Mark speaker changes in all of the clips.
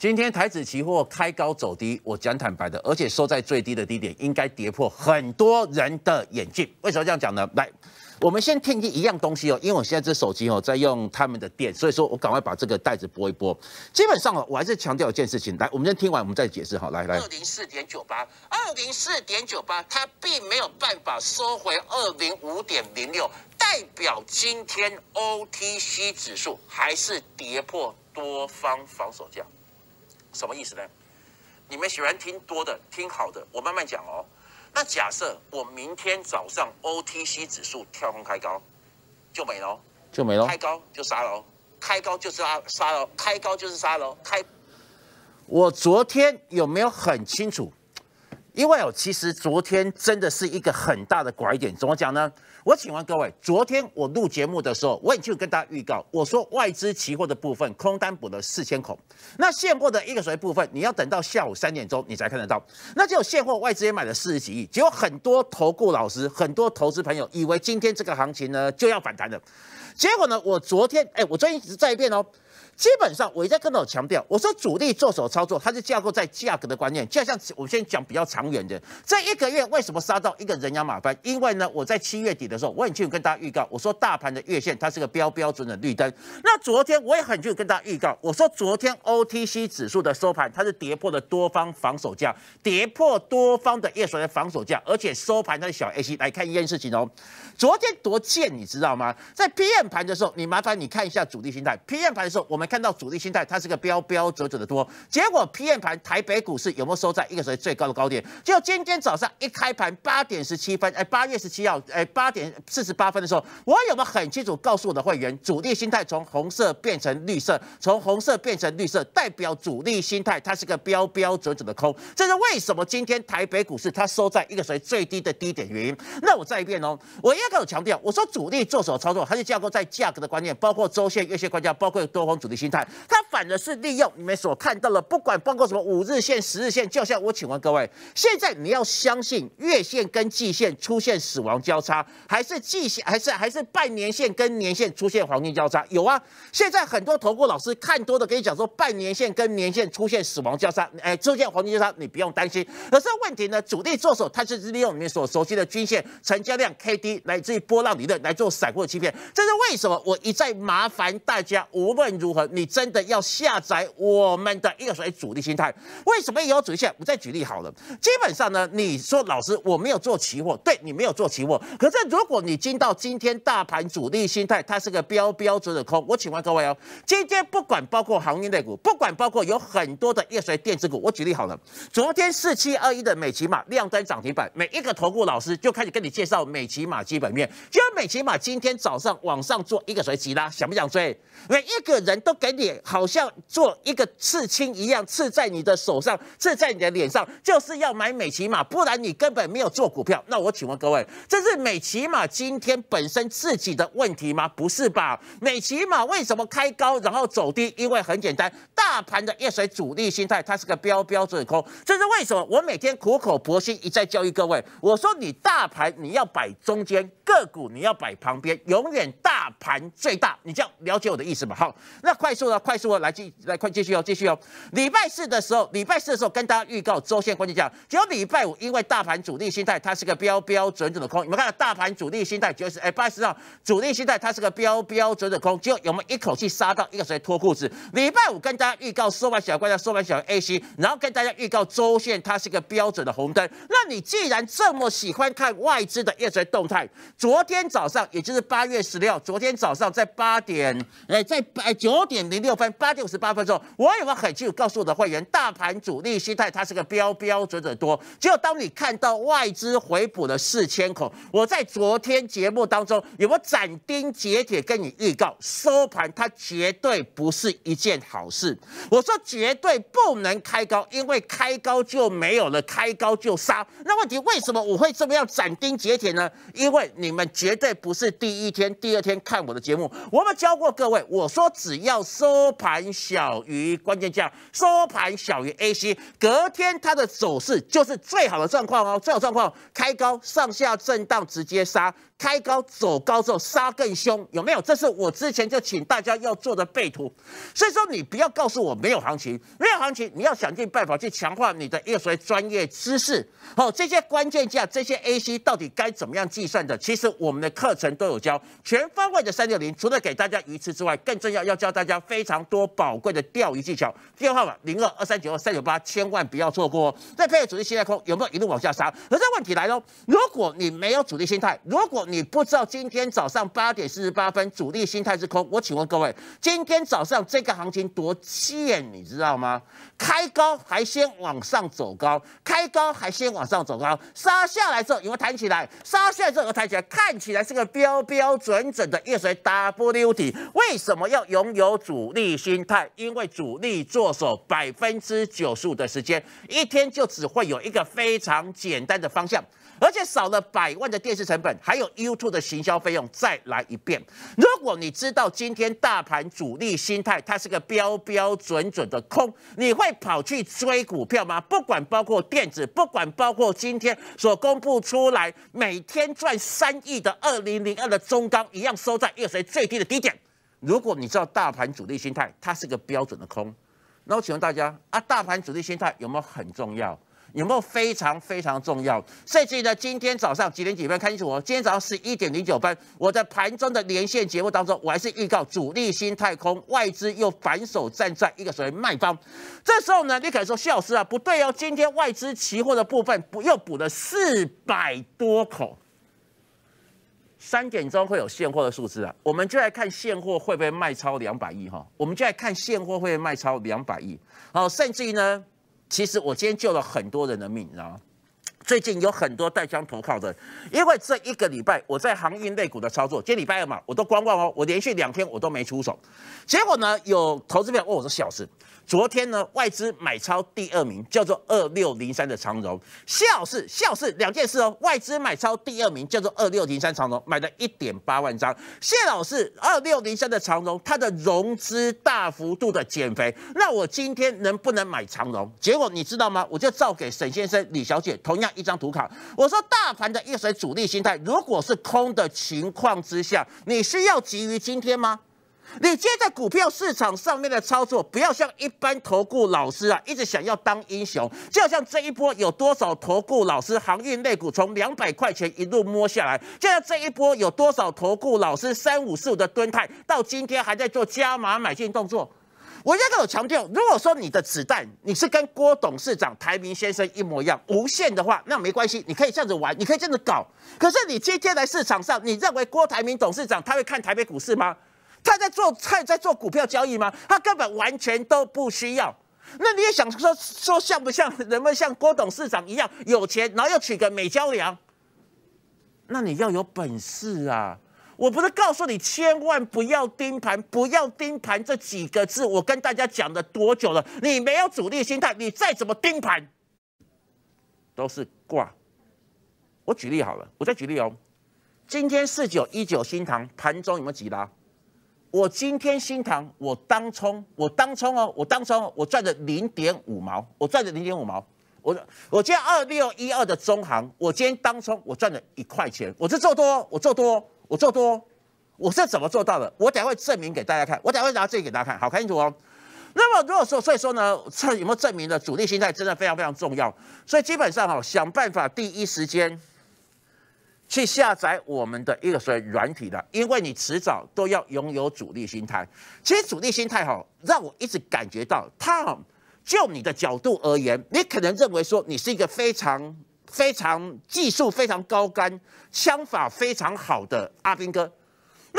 Speaker 1: 今天台指期货开高走低，我讲坦白的，而且收在最低的低点，应该跌破很多人的眼镜。为什么这样讲呢？来，我们先听一一样东西哦，因为我现在这手机哦在用他们的电，所以说我赶快把这个袋子拨一拨。基本上哦，我还是强调一件事情，来，我们先听完我们再解释哈。来来，二零四点九八，二零四点九八，它并没有办法收回二零五点零六，代表今天 OTC 指数还是跌破多方防守价。什么意思呢？你们喜欢听多的，听好的，我慢慢讲哦。那假设我明天早上 OTC 指数跳空开高，就没了，就没了。开高就杀喽，开高就是杀杀喽，开高就是杀喽，开。我昨天有没有很清楚？因为哦，其实昨天真的是一个很大的拐点。怎么讲呢？我请问各位，昨天我录节目的时候，我已经跟大家预告，我说外资期货的部分空单补了四千口，那现货的一个谁部分，你要等到下午三点钟你才看得到。那只有现货外资也买了四十几亿，只有很多投顾老师、很多投资朋友以为今天这个行情呢就要反弹了。结果呢？我昨天，哎，我最近一直在变哦。基本上，我一再在跟大强调，我说主力做手操作，它是架构在价格的观念。就像我们先讲比较长远的，这一个月为什么杀到一个人仰马翻？因为呢，我在七月底的时候，我很清楚跟大家预告，我说大盘的月线它是个标标准的绿灯。那昨天我也很清楚跟大家预告，我说昨天 O T C 指数的收盘，它是跌破了多方防守价，跌破多方的所的防守价，而且收盘的小 A C 来看一件事情哦，昨天多贱，你知道吗？在 P M。盘的时候，你麻烦你看一下主力心态。PN 盘的时候，我们看到主力心态它是个标标准准的多。结果 PN 盘台北股市有没有收在一个谁最高的高点？就今天早上一开盘八点十七分，哎，八月十七号，哎，八点四十八分的时候，我有没有很清楚告诉我的会员，主力心态从红色变成绿色，从红色变成绿色，代表主力心态它是个标标准准的空。这是为什么今天台北股市它收在一个谁最低的低点？原因？那我再一遍哦，我一个跟我强调，我说主力做什么操作，它是架构。在价格的观念，包括周线、月线观念，包括多方主力心态，它反而是利用你们所看到的，不管包括什么五日线、十日线，就像我请问各位，现在你要相信月线跟季线出现死亡交叉，还是季线，还是还是半年线跟年线出现黄金交叉？有啊，现在很多投顾老师看多的跟你讲说半年线跟年线出现死亡交叉，哎，出现黄金交叉，你不用担心。可是问题呢，主力做手它是利用你们所熟悉的均线、成交量、K D，来自于波浪理论来做散户欺骗，这是。为什么我一再麻烦大家？无论如何，你真的要下载我们的“一谓主力心态”。为什么有主力？我再举例好了。基本上呢，你说老师我没有做期货，对你没有做期货。可是如果你进到今天大盘主力心态，它是个标标准的空。我请问各位哦，今天不管包括航运类股，不管包括有很多的所谓电子股，我举例好了。昨天四七二一的美琪马亮单涨停板，每一个投顾老师就开始跟你介绍美琪马基本面。因为美琪马今天早上往。上做一个谁急啦，想不想追？每一个人都给你好像做一个刺青一样，刺在你的手上，刺在你的脸上，就是要买美琪马，不然你根本没有做股票。那我请问各位，这是美琪马今天本身自己的问题吗？不是吧？美琪马为什么开高然后走低？因为很简单，大盘的业水主力心态它是个标标准空，这是为什么？我每天苦口婆心一再教育各位，我说你大盘你要摆中间，个股你要摆旁边，永远大。盘最大，你这样了解我的意思吗？好，那快速的，快速的来继来快继续哦，继续哦。礼拜四的时候，礼拜四的时候跟大家预告周线，关键价，只有礼拜五，因为大盘主力心态它是个标标准准的空。你们看到大盘主力心态就是哎，八十号主力心态它是个标标准的空，结果我们一口气杀到，一个谁脱裤子？礼拜五跟大家预告收盘小关键，收盘小 A C，然后跟大家预告周线它是一个标准的红灯。那你既然这么喜欢看外资的业谁动态，昨天早上也就是八月十六，昨今天早上在八点，哎，在九点零六分，八点五十八分钟，我有没有很清楚告诉我的会员，大盘主力心态它是个标标准准多？只有当你看到外资回补了四千口，我在昨天节目当中有没有斩钉截铁跟你预告，收盘它绝对不是一件好事？我说绝对不能开高，因为开高就没有了，开高就杀。那问题为什么我会这么样斩钉截铁呢？因为你们绝对不是第一天、第二天。看我的节目，我们教过各位，我说只要收盘小于关键价，收盘小于 AC，隔天它的走势就是最好的状况哦，最好状况，开高上下震荡直接杀。开高走高之后杀更凶，有没有？这是我之前就请大家要做的背图。所以说你不要告诉我没有行情，没有行情，你要想尽办法去强化你的业所专业知识。好，这些关键价，这些 AC 到底该怎么样计算的？其实我们的课程都有教，全方位的三六零，除了给大家鱼吃之外，更重要要教大家非常多宝贵的钓鱼技巧。电话号码零二二三九二三九八，千万不要错过哦。那配合主力心态空，有没有一路往下杀？可是问题来了，如果你没有主力心态，如果你不知道今天早上八点四十八分主力心态是空。我请问各位，今天早上这个行情多贱，你知道吗？开高还先往上走高，开高还先往上走高，杀下来之后又弹起来，杀下来之后又弹起来，看起来是个标标准准的夜水 W T。体。为什么要拥有主力心态？因为主力做手百分之九十五的时间，一天就只会有一个非常简单的方向，而且少了百万的电视成本，还有。YouTube 的行销费用再来一遍。如果你知道今天大盘主力心态，它是个标标准准的空，你会跑去追股票吗？不管包括电子，不管包括今天所公布出来每天赚三亿的二零零二的中钢，一样收在月十最低的低点。如果你知道大盘主力心态，它是个标准的空，那我请问大家啊，大盘主力心态有没有很重要？有没有非常非常重要？甚至呢，今天早上几点几分看清楚哦。今天早上十一点零九分，我在盘中的连线节目当中，我还是预告主力新太空，外资又反手站在一个所谓卖方。这时候呢，你以说谢老师啊？不对哦，今天外资期货的部分补又补了四百多口。三点钟会有现货的数字啊，我们就来看现货会不会卖超两百亿哈，我们就来看现货会不会卖超两百亿。好，甚至于呢？其实我今天救了很多人的命，你知道吗？最近有很多带枪投靠的，因为这一个礼拜我在航运类股的操作，今天礼拜二嘛，我都观望哦，我连续两天我都没出手，结果呢，有投资朋友问我说：“小石。”昨天呢，外资买超第二名叫做二六零三的长荣，谢老师，谢老师两件事哦，外资买超第二名叫做二六零三长荣买了一点八万张，谢老师二六零三的长荣，它的融资大幅度的减肥，那我今天能不能买长荣？结果你知道吗？我就照给沈先生、李小姐同样一张图卡，我说大盘的一水主力心态，如果是空的情况之下，你需要急于今天吗？你现在股票市场上面的操作，不要像一般投顾老师啊，一直想要当英雄。就像这一波有多少投顾老师航运类股从两百块钱一路摸下来，就像这一波有多少投顾老师三五四五的蹲态，到今天还在做加码买进动作。我在都有强调，如果说你的子弹你是跟郭董事长台明先生一模一样无限的话，那没关系，你可以这样子玩，你可以这样子搞。可是你今天来市场上，你认为郭台铭董事长他会看台北股市吗？他在做菜，在做股票交易吗？他根本完全都不需要。那你也想说说像不像人们像郭董事长一样有钱，然后又娶个美娇娘？那你要有本事啊！我不是告诉你，千万不要盯盘，不要盯盘这几个字，我跟大家讲了多久了？你没有主力心态，你再怎么盯盘，都是挂。我举例好了，我再举例哦。今天四九一九新塘盘中有没有急拉？我今天新塘，我当冲，我当冲哦，我当冲，我赚了零点五毛，我赚了零点五毛。我我今天二六一二的中行，我今天当冲，我赚了一块钱。我是做多，我做多，我做多，我是怎么做到的？我等下会证明给大家看，我等下会拿这给大家看，好看清楚哦。那么如果说，所以说呢，趁有没有证明的主力心态真的非常非常重要。所以基本上哈，想办法第一时间。去下载我们的一个所谓软体的，因为你迟早都要拥有主力心态。其实主力心态哈，让我一直感觉到，Tom，就你的角度而言，你可能认为说你是一个非常非常技术非常高干、枪法非常好的阿兵哥。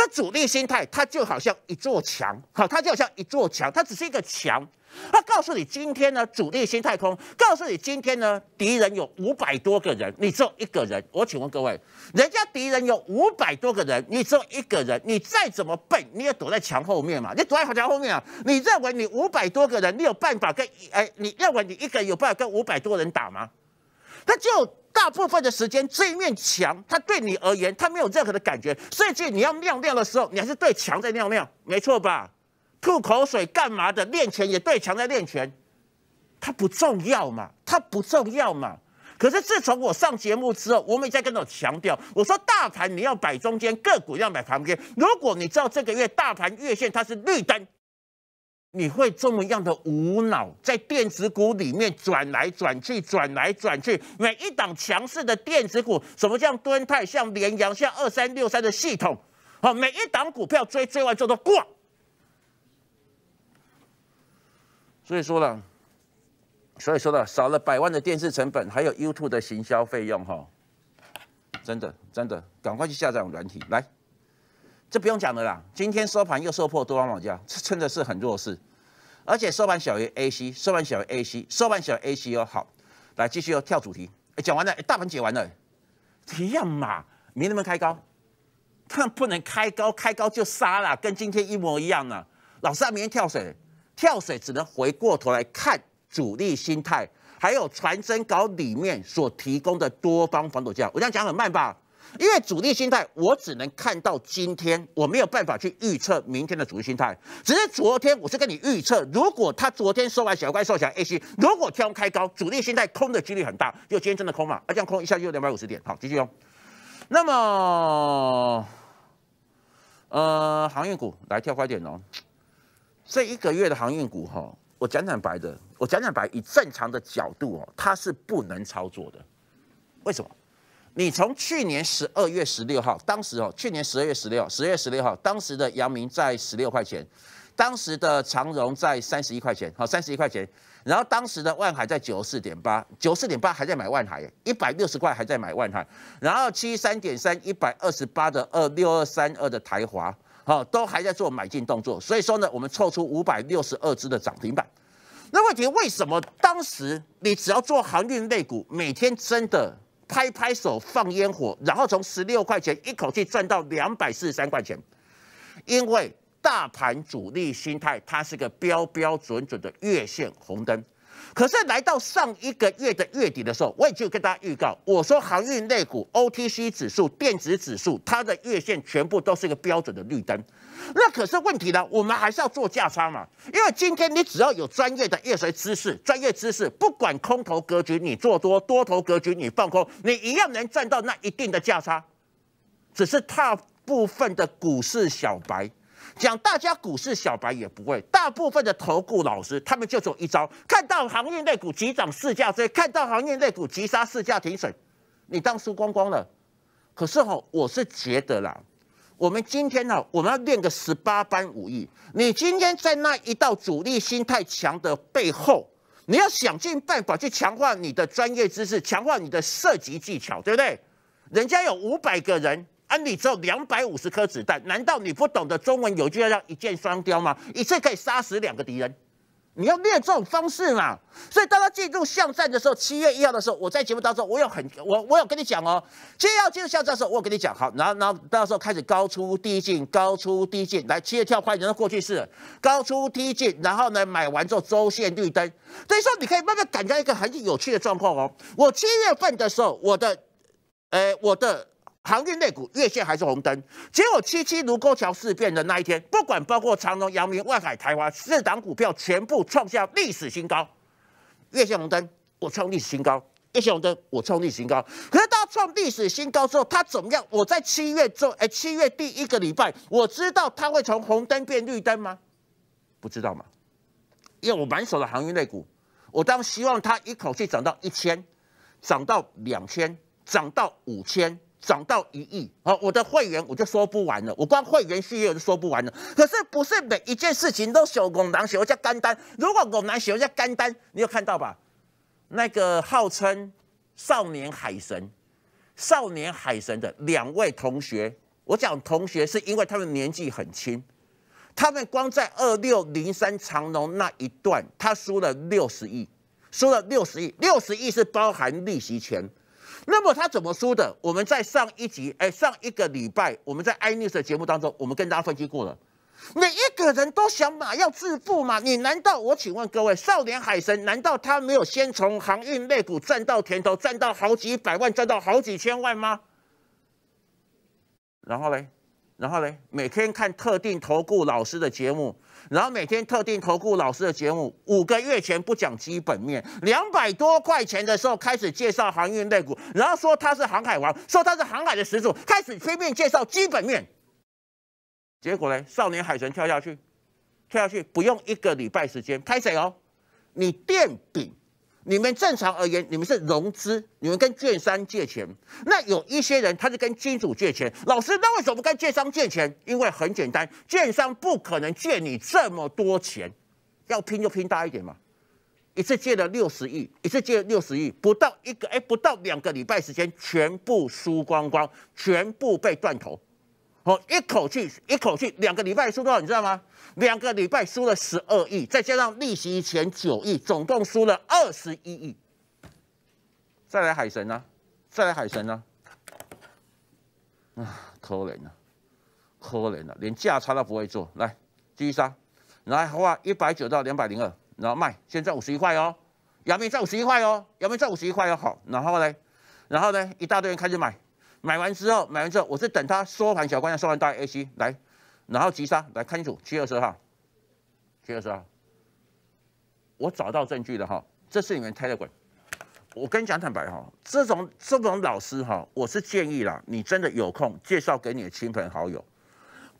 Speaker 1: 那主力心态，它就好像一座墙，好，它就好像一座墙，它只是一个墙。它告诉你今天呢，主力心态空，告诉你今天呢，敌人有五百多个人，你只有一个人。我请问各位，人家敌人有五百多个人，你只有一个人，你再怎么笨，你也躲在墙后面嘛？你躲在墙后面啊？你认为你五百多个人，你有办法跟？哎，你认为你一个人有办法跟五百多人打吗？那就。大部分的时间，这一面墙，它对你而言，它没有任何的感觉，所以，你要尿尿的时候，你还是对墙在尿尿，没错吧？吐口水干嘛的？练拳也对墙在练拳，它不重要嘛，它不重要嘛。可是自从我上节目之后，我们一在跟我强调，我说大盘你要摆中间，个股要买旁边。如果你知道这个月大盘月线它是绿灯。你会这么样的无脑，在电子股里面转来转去，转来转去，每一档强势的电子股，什么叫敦泰，像联阳、像二三六三的系统，好，每一档股票追追完后都挂。所以说了，所以说了，少了百万的电视成本，还有 YouTube 的行销费用，哈，真的真的，赶快去下载软体来。这不用讲的啦，今天收盘又收破多方防守这真的是很弱势。而且收盘小于 A C，收盘小于 A C，收盘小于 A C，又好，来继续哦，跳主题，讲完了，大盘解完了，一样嘛，明天开高，但不能开高，开高就杀了，跟今天一模一样呢。老师，明天跳水，跳水只能回过头来看主力心态，还有传真稿里面所提供的多方防守价。我这样讲很慢吧？因为主力心态，我只能看到今天，我没有办法去预测明天的主力心态。只是昨天，我是跟你预测，如果他昨天收完小怪兽想，A C，如果跳开高，主力心态空的几率很大，就今天真的空嘛，而这样空一下就两百五十点。好，继续哦。那么，呃，航运股来跳快点哦。这一个月的航运股哈，我讲讲白的，我讲讲白，以正常的角度哦，它是不能操作的。为什么？你从去年十二月十六号，当时哦，去年十二月十六，十月十六号，当时的阳明在十六块钱，当时的长荣在三十一块钱，好，三十一块钱，然后当时的万海在九四点八，九四点八还在买万海，一百六十块还在买万海，然后七三点三，一百二十八的二六二三二的台华，好，都还在做买进动作，所以说呢，我们凑出五百六十二支的涨停板。那问题为什么当时你只要做航运类股，每天真的？拍拍手，放烟火，然后从十六块钱一口气赚到两百四十三块钱，因为大盘主力心态，它是个标标准准的月线红灯。可是来到上一个月的月底的时候，我也就跟大家预告，我说航运类股、OTC 指数、电子指数，它的月线全部都是一个标准的绿灯。那可是问题呢，我们还是要做价差嘛？因为今天你只要有专业的技术知识、专业知识，不管空头格局你做多，多头格局你放空，你一样能赚到那一定的价差。只是大部分的股市小白。讲大家股市小白也不会，大部分的投顾老师，他们就走一招，看到行业内股急涨市价，追，看到行业内股急杀市价停损，你当输光光了。可是哦，我是觉得啦，我们今天呢，我们要练个十八般武艺。你今天在那一道主力心态强的背后，你要想尽办法去强化你的专业知识，强化你的射击技巧，对不对？人家有五百个人。啊！你只有两百五十颗子弹，难道你不懂得中文有句要让一箭双雕吗？一次可以杀死两个敌人，你要练这种方式嘛？所以，当他进入巷战的时候，七月一号的时候，我在节目当中，我有很我我有跟你讲哦，月天要进入巷战的时候，我有跟你讲好，然后然后到时候开始高出低进，高出低进来，七月跳快人的过去式，高出低进，然后呢，买完之后周线绿灯，所以说你可以慢慢感觉一个很有趣的状况哦。我七月份的时候，我的呃，我的。航运类股月线还是红灯，结果七七卢沟桥事变的那一天，不管包括长隆、阳明、外海、台华四档股票，全部创下历史新高。月线红灯，我创历史新高；月线红灯，我创历史新高。可是到创历史新高之后，它怎么样？我在七月做，哎，七月第一个礼拜，我知道它会从红灯变绿灯吗？不知道嘛？因为我满手的航运类股，我当希望它一口气涨到一千，涨到两千，涨到五千。涨到一亿，好，我的会员我就说不完了，我光会员列我就说不完了。可是不是每一件事情都小拱狼小我叫干单。如果拱狼血，我叫干单。你有看到吧？那个号称少年海神、少年海神的两位同学，我讲同学是因为他们年纪很轻，他们光在二六零三长隆那一段，他输了六十亿，输了六十亿，六十亿是包含利息钱。那么他怎么输的？我们在上一集，哎，上一个礼拜，我们在 iNews 的节目当中，我们跟大家分析过了。每一个人都想马要致富嘛。你难道我请问各位少年海神，难道他没有先从航运类股赚到甜头，赚到好几百万，赚到好几千万吗？然后嘞？然后嘞，每天看特定投顾老师的节目，然后每天特定投顾老师的节目，五个月前不讲基本面，两百多块钱的时候开始介绍航运类股，然后说他是航海王，说他是航海的始祖，开始吹面介绍基本面。结果嘞，少年海神跳下去，跳下去不用一个礼拜时间，拍谁哦？你垫饼。你们正常而言，你们是融资，你们跟券商借钱。那有一些人他是跟金主借钱。老师，那为什么跟券商借钱？因为很简单，券商不可能借你这么多钱，要拼就拼大一点嘛。一次借了六十亿，一次借六十亿，不到一个哎，不到两个礼拜时间，全部输光光，全部被断头。哦，一口气，一口气，两个礼拜输多少，你知道吗？两个礼拜输了十二亿，再加上利息前九亿，总共输了二十一亿。再来海神呢？再来海神呢？啊，可怜了，可怜了，连价差都不会做，来继续杀。来，好一百九到两百零二，然后卖，先赚五十一块哦。姚明赚五十一块哦，姚明赚五十一块哦，好，然后呢，然后呢，一大堆人开始买。买完之后，买完之后，我是等它收盘，小关要收盘，大 A A C 来，然后急杀来看清楚，七二十号，七二十号，我找到证据了哈，这是你们泰的管。我跟你讲坦白哈，这种这种老师哈，我是建议啦，你真的有空介绍给你的亲朋好友。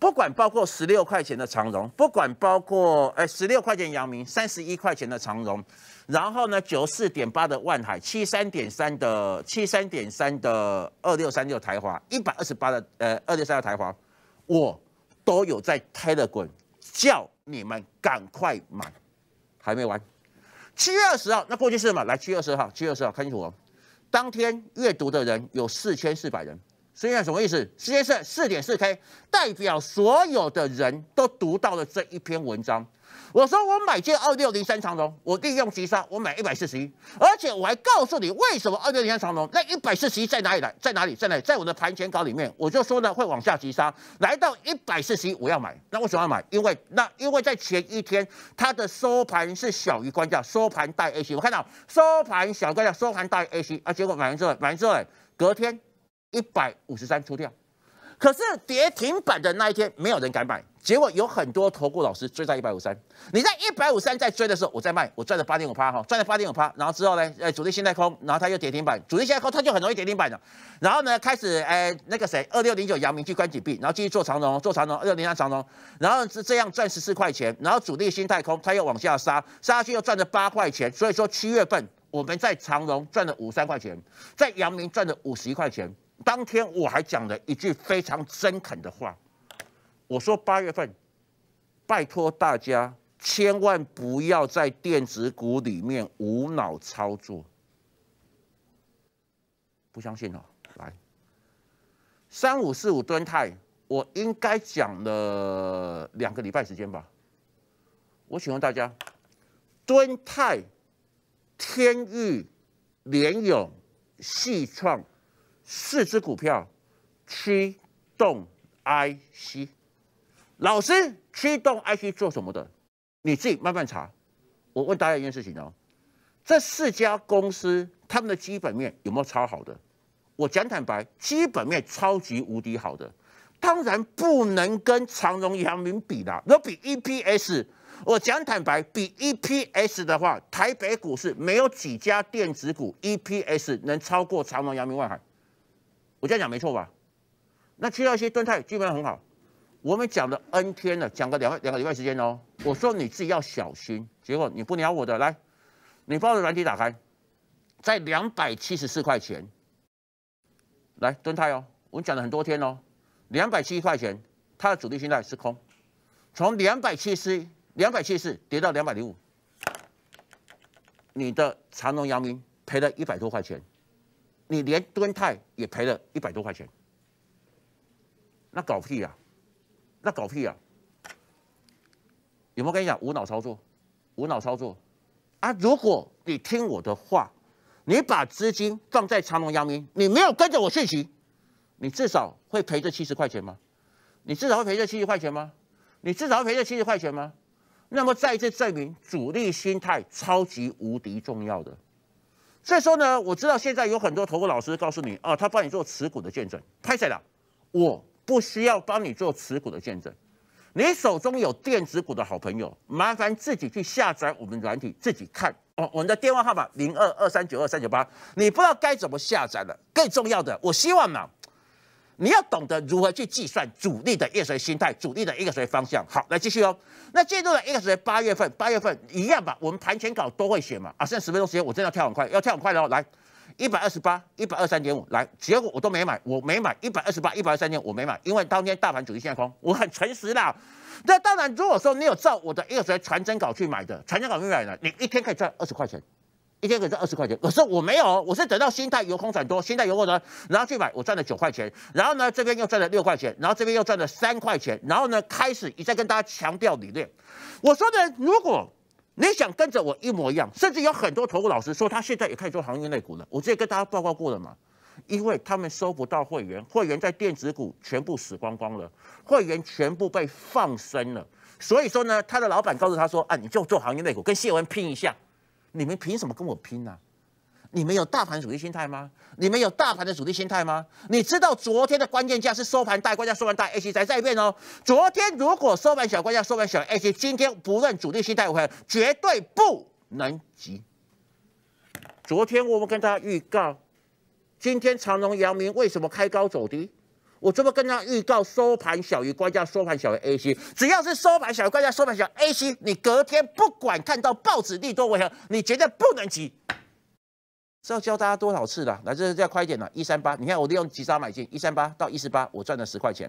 Speaker 1: 不管包括十六块钱的长荣，不管包括哎十六块钱阳明，三十一块钱的长荣，然后呢九四点八的万海，七三点三的七三点三的二六三六台华，一百二十八的呃二六三六台华，我都有在 r a 滚，叫你们赶快买。还没完，七月二十号那过去是什么？来七月二十号，七月二十号看清楚哦，当天阅读的人有四千四百人。所以是什么意思？实际上是四点四 K 代表所有的人都读到了这一篇文章。我说我买进二六零三长龙，我利用急杀，我买一百四十一，而且我还告诉你为什么二六零三长龙那一百四十一在哪里来？在哪里？在哪？里，在我的盘前稿里面，我就说呢会往下急杀，来到一百四十一我要买。那为什么要买？因为那因为在前一天它的收盘是小于关价，收盘大于 A C，我看到收盘小于关价，收盘大于 A C 啊，结果买完之后买完之后隔天。一百五十三出掉，可是跌停板的那一天没有人敢买，结果有很多投顾老师追在一百五十三。你在一百五十三在追的时候，我在卖，我赚了八点五趴哈，赚了八点五趴。然后之后呢，呃，主力现在空，然后他又跌停板，主力现在空，他就很容易跌停板的。然后呢，开始呃那个谁二六零九阳明去关紧闭，然后继续做长融，做长融二六零三长融，然后是这样赚十四块钱，然后主力心态空，他又往下杀，杀下去又赚了八块钱。所以说七月份我们在长融赚了五三块钱，在阳明赚了五十一块钱。当天我还讲了一句非常真恳的话，我说八月份，拜托大家千万不要在电子股里面无脑操作。不相信哦，来，三五四五吨泰，我应该讲了两个礼拜时间吧。我请问大家，敦泰、天域、联永、细创。四只股票，驱动 IC，老师，驱动 IC 做什么的？你自己慢慢查。我问大家一件事情哦，这四家公司他们的基本面有没有超好的？我讲坦白，基本面超级无敌好的。当然不能跟长荣、阳明比啦。若比 EPS，我讲坦白，比 EPS 的话，台北股市没有几家电子股 EPS 能超过长荣、阳明、万海。我这样讲没错吧？那去掉一些蹲态基本上很好。我们讲了 N 天了，讲个两两礼拜时间哦。我说你自己要小心，结果你不鸟我的，来，你把我的软体打开，在两百七十四块钱，来蹲态哦。我讲了很多天哦，两百七块钱，它的主力心态是空，从两百七十四两百七十四跌到两百零五，你的长隆杨明赔了一百多块钱。你连敦泰也赔了一百多块钱，那搞屁呀！那搞屁呀！有没有跟你讲无脑操作？无脑操作啊！如果你听我的话，你把资金放在长隆、央民，你没有跟着我去息，你至少会赔这七十块钱吗？你至少会赔这七十块钱吗？你至少会赔这七十块钱吗？那么再一次证明，主力心态超级无敌重要的。所以说呢，我知道现在有很多投顾老师告诉你，啊，他帮你做持股的见证，拍谁了？我不需要帮你做持股的见证，你手中有电子股的好朋友，麻烦自己去下载我们软体自己看。哦，我们的电话号码零二二三九二三九八，你不知道该怎么下载了。更重要的，我希望呢。你要懂得如何去计算主力的跟随心态，主力的跟随方向。好，来继续哦。那进入了二十，八月份，八月份一样吧。我们盘前稿都会写嘛。啊，剩十分钟时间，我真的要跳很快，要跳很快喽。来，一百二十八，一百二三点五，来，结果我都没买，我没买。一百二十八，一百二三点，我没买，因为当天大盘主力现空，我很诚实啦。那当然，如果说你有照我的二十传真稿去买的，传真稿去买的，你一天可以赚二十块钱。一天可以赚二十块钱，可是我没有，我是等到心态由空转多，心态由空呢，然后去买，我赚了九块钱，然后呢这边又赚了六块钱，然后这边又赚了三块钱，然后呢开始一再跟大家强调理念，我说呢，如果你想跟着我一模一样，甚至有很多投顾老师说他现在也开始做行业内股了，我之前跟大家报告过了嘛，因为他们收不到会员，会员在电子股全部死光光了，会员全部被放生了，所以说呢，他的老板告诉他说，啊你就做行业内股，跟谢文拼一下。你们凭什么跟我拼呢？你们有大盘主力心态吗？你们有大盘的主力心态吗？你知道昨天的关键价是收盘带关键收盘带 H 再再一遍哦。昨天如果收盘小关键收盘小 H，今天不论主力心态，何，绝对不能急。昨天我们跟大家预告，今天长隆、阳明为什么开高走低？我这天跟他预告，收盘小于关价，收盘小于 A C，只要是收盘小于关价，收盘小于 A C，你隔天不管看到报纸利多为何，你绝对不能急。这要教大家多少次了？来，这是再快一点了，一三八。你看我利用急杀买进一三八到一四八，我赚了十块钱。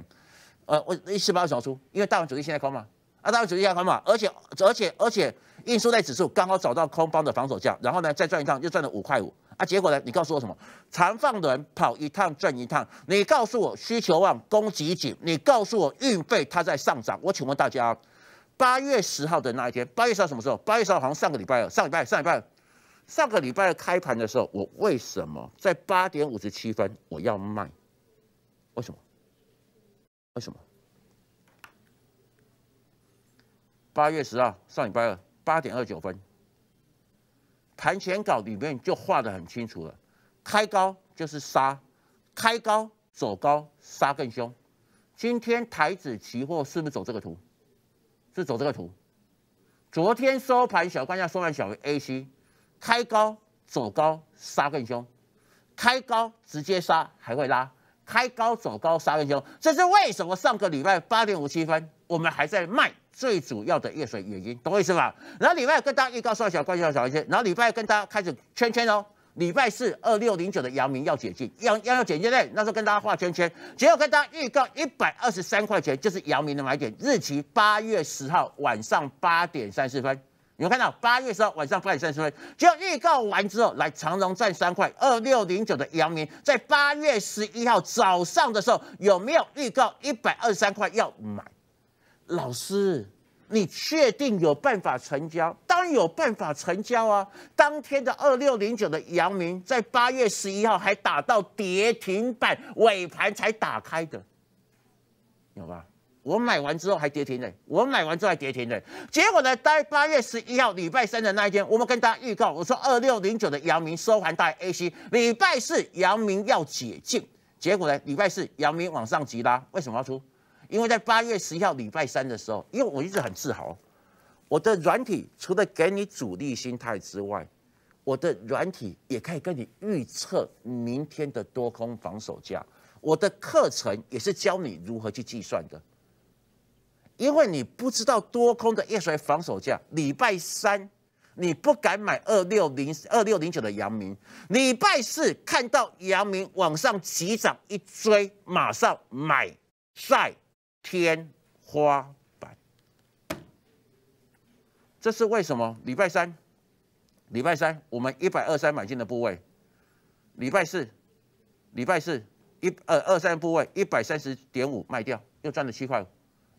Speaker 1: 呃，我一四八为怎么出？因为大盘主力现在空嘛，啊，大盘主力在空嘛，而且而且而且运输类指数刚好找到空方的防守价，然后呢再赚一趟，又赚了五块五。那结果呢？你告诉我什么？长放的人跑一趟赚一趟。你告诉我需求旺，供给紧。你告诉我运费它在上涨。我请问大家，八月十号的那一天，八月十号什么时候？八月十号好像上个礼拜二，上礼拜上礼拜上个礼拜开盘的时候，我为什么在八点五十七分我要卖？为什么？为什么？八月十号上礼拜二八点二九分。盘前稿里面就画得很清楚了，开高就是杀，开高走高杀更凶。今天台子期货是不是走这个图？是走这个图。昨天收盘小关下收盘小于 AC，开高走高杀更凶，开高直接杀还会拉。开高走高杀跟凶，这是为什么？上个礼拜八点五七分，我们还在卖，最主要的夜水原因，懂我意思吧？然后礼拜跟大家预告说，小关小小一些，然后礼拜跟大家开始圈圈哦。礼拜四二六零九的阳明要解禁，要要要解禁嘞，那时候跟大家画圈圈，结果跟大家预告一百二十三块钱就是阳明的买点，日期八月十号晚上八点三十分。有看到八月十号晚上八点三十分，只要预告完之后来长荣赚三块二六零九的阳明，在八月十一号早上的时候有没有预告一百二三块要买？老师，你确定有办法成交？当然有办法成交啊！当天的二六零九的阳明，在八月十一号还打到跌停板，尾盘才打开的，有吧？我买完之后还跌停呢，我买完之后还跌停呢，结果呢，待八月十一号礼拜三的那一天，我们跟大家预告，我说二六零九的阳明收盘大于 A C，礼拜四阳明要解禁。结果呢，礼拜四阳明往上急拉，为什么要出？因为在八月十一号礼拜三的时候，因为我一直很自豪，我的软体除了给你主力心态之外，我的软体也可以跟你预测明天的多空防守价，我的课程也是教你如何去计算的。因为你不知道多空的一时防守价，礼拜三你不敢买二六零二六零九的阳明，礼拜四看到阳明往上急涨一追，马上买在天花板。这是为什么？礼拜三，礼拜三我们一百二三买进的部位，礼拜四，礼拜四一二二三部位一百三十点五卖掉，又赚了七块五。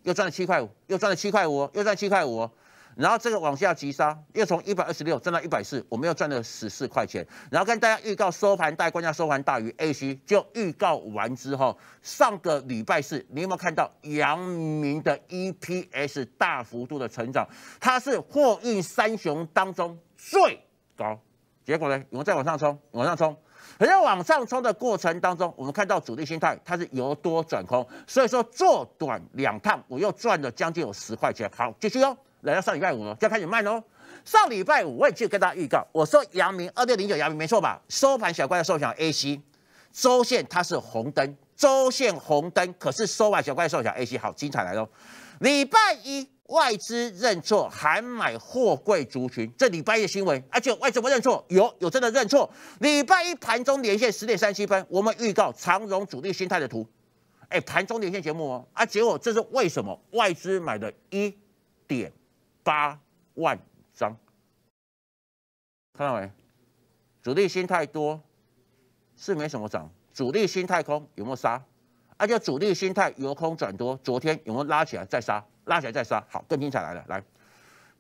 Speaker 1: 又赚了七块五，又赚了七块五，又赚七块五，然后这个往下急杀，又从一百二十六赚到一百四，我们又赚了十四块钱。然后跟大家预告收盘大，关键收盘大于 A C，就预告完之后，上个礼拜四你有没有看到阳明的 EPS 大幅度的成长？它是货运三雄当中最高，结果呢，我们再往上冲，往上冲。在往上冲的过程当中，我们看到主力心态，它是由多转空，所以说做短两趟，我又赚了将近有十块钱。好，继续哦，来到上礼拜五了，就要开始卖喽。上礼拜五，我也去跟大家预告，我说阳明二六零九，阳明没错吧？收盘小怪兽小 A C，周线它是红灯，周线红灯，可是收完小怪兽小 A C，好精彩来喽，礼拜一。外资认错还买货柜族群，这礼拜一的新闻。而且外资不认错，有有真的认错。礼拜一盘中连线十点三七分，我们预告长荣主力心态的图。哎，盘中连线节目哦。啊，结果这是为什么？外资买的一点八万张，看到没？主力心态多是没什么涨，主力心态空有没有杀？而且主力心态由空转多，昨天有没有拉起来再杀？拉起来再刷，好，更精彩来了。来，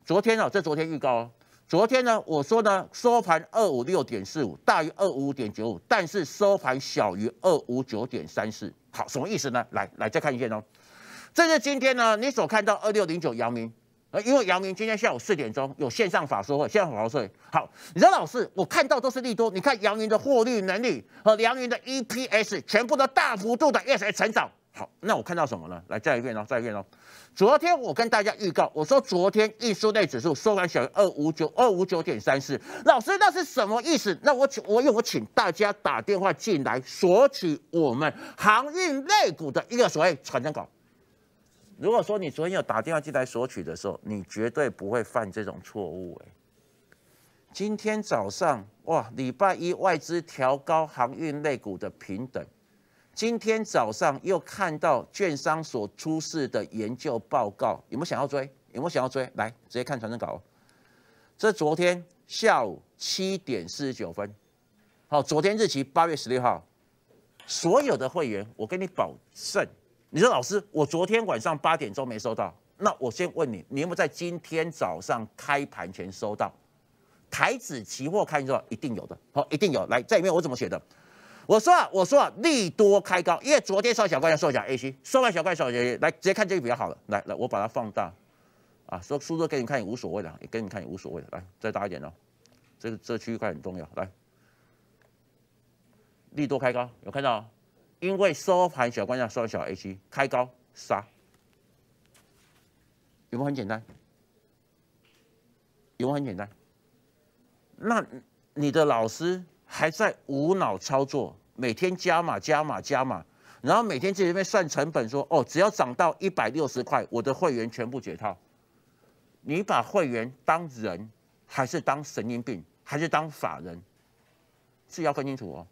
Speaker 1: 昨天啊，这昨天预告，哦，昨天呢，我说呢，收盘二五六点四五，大于二五五点九五，但是收盘小于二五九点三四。好，什么意思呢？来，来再看一遍哦。这是今天呢，你所看到二六零九，姚明，呃，因为姚明今天下午四点钟有线上法说会，线上法说会。好，任老师，我看到都是利多。你看姚明的获利能力和姚明的 EPS 全部都大幅度的 e s 成长。好，那我看到什么呢？来，再一遍哦，再一遍哦。昨天我跟大家预告，我说昨天运输类指数收盘小于二五九二五九点三四。老师，那是什么意思？那我请我有我请大家打电话进来索取我们航运类股的一个所谓传真稿。如果说你昨天有打电话进来索取的时候，你绝对不会犯这种错误。哎，今天早上哇，礼拜一外资调高航运类股的平等。今天早上又看到券商所出示的研究报告，有没有想要追？有没有想要追？来，直接看传真稿。这昨天下午七点四十九分，好，昨天日期八月十六号，所有的会员，我跟你保证。你说老师，我昨天晚上八点钟没收到，那我先问你，你有没有在今天早上开盘前收到？台子期货看一下，一定有的，好，一定有。来，这里面我怎么写的？我说啊，我说啊，利多开高，因为昨天收小关要收小 A C，收盘小关价小 A 来直接看这个比较好了。来来，我把它放大啊，说输着给你看也无所谓的，也给你看也无所谓的。来再大一点哦，这个这区域块很重要。来，利多开高，有看到？因为收盘小关价收小 A C，开高杀，有没有很简单？有没有很简单？那你的老师？还在无脑操作，每天加码加码加码，然后每天在里面算成本，说哦，只要涨到一百六十块，我的会员全部解套。你把会员当人，还是当神经病，还是当法人？是要分清楚哦。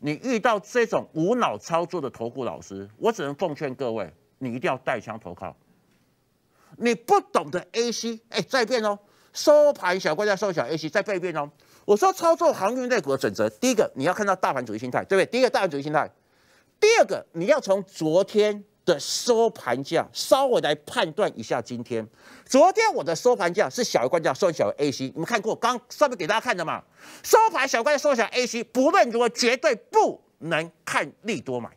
Speaker 1: 你遇到这种无脑操作的投顾老师，我只能奉劝各位，你一定要带枪投靠。你不懂得 A C，哎，再变哦，收盘小怪在收小 A C，再变变哦。我说操作航运类股的准则，第一个你要看到大盘主义心态，对不对？第一个大盘主义心态，第二个你要从昨天的收盘价稍微来判断一下今天。昨天我的收盘价是小于关价，收小 A C，你们看过刚上面给大家看的嘛？收盘小关收小 A C，不论如何，绝对不能看利多买。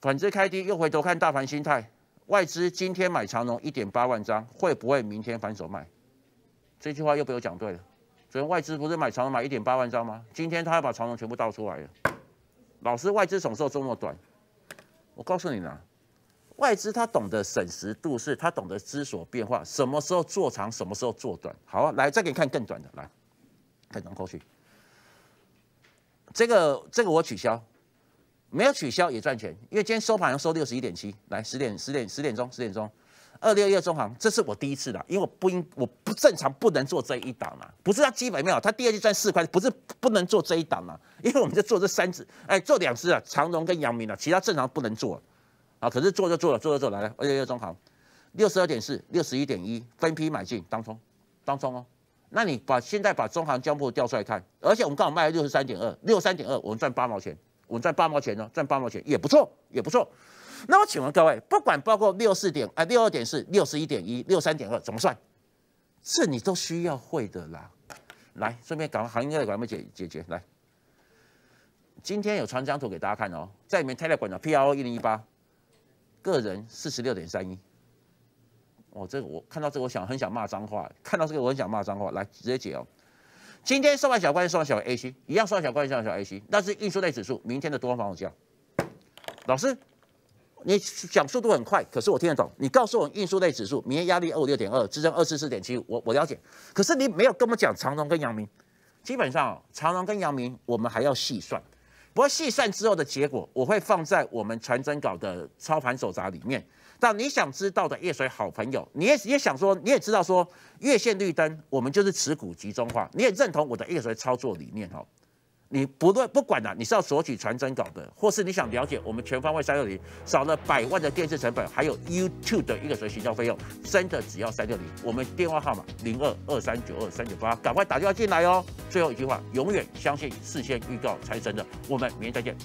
Speaker 1: 反之开低，又回头看大盘心态。外资今天买长农一点八万张，会不会明天反手卖？这句话又被我讲对了。昨天外资不是买长农买一点八万张吗？今天他要把长农全部倒出来了。老师，外资什么时候这么短。我告诉你呢，外资他懂得审时度势，他懂得知所变化，什么时候做长，什么时候做短。好，来再给你看更短的，来，看拿过去。这个这个我取消。没有取消也赚钱，因为今天收盘收六十一点七，来十点十点十点钟十点钟，二六二中行，这是我第一次的，因为我不应我不正常不能做这一档嘛，不是他基本没有，他第二季赚四块，不是不能做这一档嘛，因为我们就做这三只，哎，做两只啊，长荣跟阳明啊，其他正常不能做啊，可是做就做了，做就做来了，二六二中行，六十二点四，六十一点一分批买进，当冲当冲哦，那你把现在把中行江部调出来看，而且我们刚好卖六十三点二，六十三点二，我们赚八毛钱。我赚八毛钱哦，赚八毛钱也不错，也不错。那我请问各位，不管包括六四点啊，六二点四、六十一点一，六三点二怎么算？这你都需要会的啦。来，顺便搞快行业课管他解解决。来，今天有传张图给大家看哦，在里面太乐管的 P R O 一零一八，个人四十六点三一。哦，这个我看到这个，我想很想骂脏话，看到这个我很想骂脏话。来，直接解哦。今天收完小关，收完小 A C 一样收完小关，收完小 A C 那是运输类指数。明天的多方方向。老师，你讲速度很快，可是我听得懂。你告诉我运输类指数，明天压力二五六点二，支撑二四四点七五，我我了解。可是你没有跟我们讲长荣跟阳明，基本上长荣跟阳明我们还要细算。不过细算之后的结果，我会放在我们传真稿的操盘手札里面。那你想知道的叶水好朋友，你也也想说，你也知道说月线绿灯，我们就是持股集中化，你也认同我的叶水操作理念哦。你不论不管呢，你是要索取传真稿的，或是你想了解我们全方位三六零少了百万的电视成本，还有 YouTube 的一个水行销费用，真的只要三六零，我们电话号码零二二三九二三九八，赶快打电话进来哦。最后一句话，永远相信事先预告才真的，我们明天再见。